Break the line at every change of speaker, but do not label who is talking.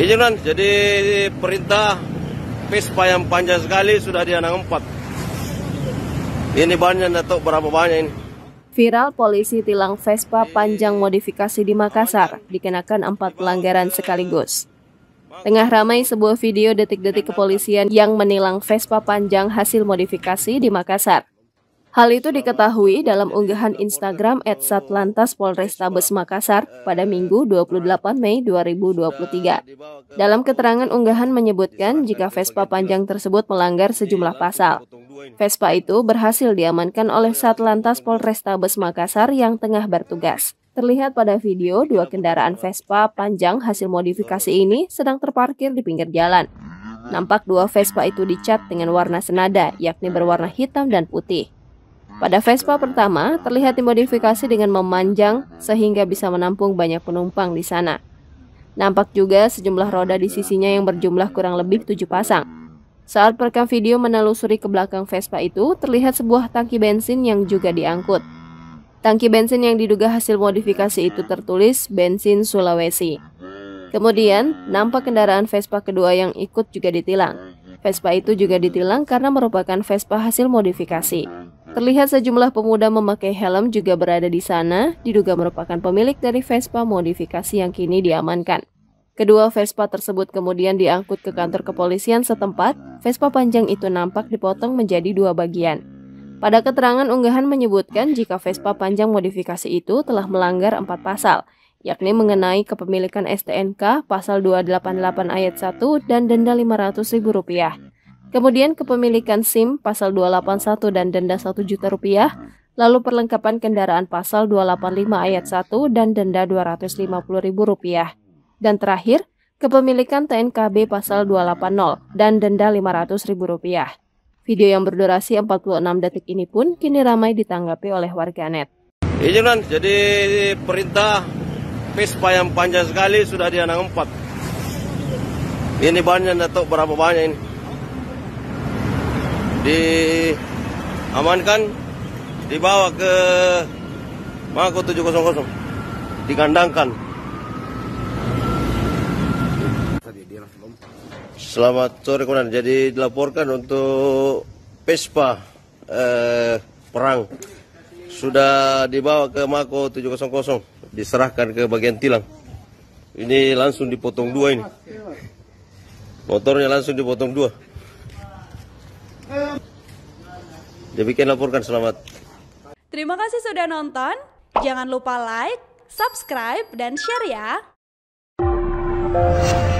Ini iya, kan jadi perintah vespa yang panjang sekali sudah di anak empat. Ini banyak atau berapa banyak ini?
Viral polisi tilang Vespa panjang modifikasi di Makassar, dikenakan empat pelanggaran sekaligus. Tengah ramai sebuah video detik-detik kepolisian yang menilang Vespa panjang hasil modifikasi di Makassar. Hal itu diketahui dalam unggahan Instagram @satlantas Polrestabes Makassar pada Minggu 28 Mei 2023. Dalam keterangan unggahan menyebutkan jika Vespa panjang tersebut melanggar sejumlah pasal. Vespa itu berhasil diamankan oleh Satlantas Polrestabes Makassar yang tengah bertugas. Terlihat pada video dua kendaraan Vespa panjang hasil modifikasi ini sedang terparkir di pinggir jalan. Nampak dua Vespa itu dicat dengan warna senada, yakni berwarna hitam dan putih. Pada Vespa pertama, terlihat dimodifikasi dengan memanjang sehingga bisa menampung banyak penumpang di sana. Nampak juga sejumlah roda di sisinya yang berjumlah kurang lebih tujuh pasang. Saat perekam video menelusuri ke belakang Vespa itu, terlihat sebuah tangki bensin yang juga diangkut. Tangki bensin yang diduga hasil modifikasi itu tertulis bensin Sulawesi. Kemudian, nampak kendaraan Vespa kedua yang ikut juga ditilang. Vespa itu juga ditilang karena merupakan Vespa hasil modifikasi. Terlihat sejumlah pemuda memakai helm juga berada di sana, diduga merupakan pemilik dari Vespa modifikasi yang kini diamankan. Kedua Vespa tersebut kemudian diangkut ke kantor kepolisian setempat. Vespa panjang itu nampak dipotong menjadi dua bagian. Pada keterangan unggahan menyebutkan jika Vespa panjang modifikasi itu telah melanggar empat pasal, yakni mengenai kepemilikan STNK pasal 288 ayat 1 dan denda Rp500.000. Kemudian kepemilikan SIM pasal 281 dan denda 1 juta rupiah, lalu perlengkapan kendaraan pasal 285 ayat 1 dan denda 250 ribu rupiah. Dan terakhir, kepemilikan TNKB pasal 280 dan denda 500 ribu rupiah. Video yang berdurasi 46 detik ini pun kini ramai ditanggapi oleh warganet.
Ini iya, kan jadi perintah Vespa yang panjang sekali sudah di empat. Ini banyak atau berapa banyak ini? diamankan dibawa ke Mako 700 digandangkan. Selamat sore kawan. jadi dilaporkan untuk Pespa eh, perang sudah dibawa ke Mako 700 diserahkan ke bagian tilang ini langsung dipotong dua ini motornya langsung dipotong dua Demikian laporkan selamat.
Terima kasih sudah nonton. Jangan lupa like, subscribe, dan share ya.